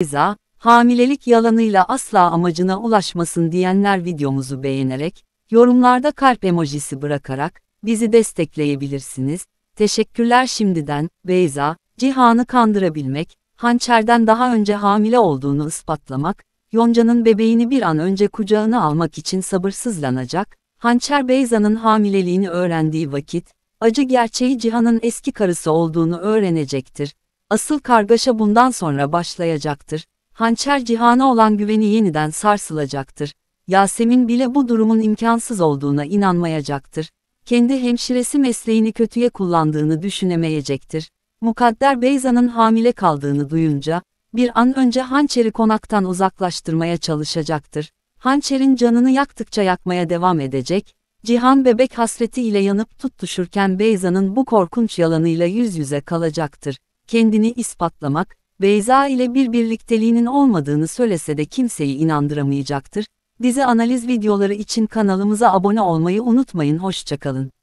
Keza, hamilelik yalanıyla asla amacına ulaşmasın diyenler videomuzu beğenerek, yorumlarda kalp emojisi bırakarak bizi destekleyebilirsiniz. Teşekkürler şimdiden, Beyza, cihanı kandırabilmek, hançerden daha önce hamile olduğunu ispatlamak, Yonca'nın bebeğini bir an önce kucağına almak için sabırsızlanacak, Hançer Beyza'nın hamileliğini öğrendiği vakit, acı gerçeği Cihan'ın eski karısı olduğunu öğrenecektir. Asıl kargaşa bundan sonra başlayacaktır. Hançer cihana olan güveni yeniden sarsılacaktır. Yasemin bile bu durumun imkansız olduğuna inanmayacaktır. Kendi hemşiresi mesleğini kötüye kullandığını düşünemeyecektir. Mukadder Beyza'nın hamile kaldığını duyunca, bir an önce hançeri konaktan uzaklaştırmaya çalışacaktır. Hançerin canını yaktıkça yakmaya devam edecek, Cihan bebek hasreti ile yanıp tutuşurken Beyza'nın bu korkunç yalanıyla yüz yüze kalacaktır kendini ispatlamak, Beyza ile bir birlikteliğinin olmadığını söylese de kimseyi inandıramayacaktır. Dizi analiz videoları için kanalımıza abone olmayı unutmayın hoşçakalın.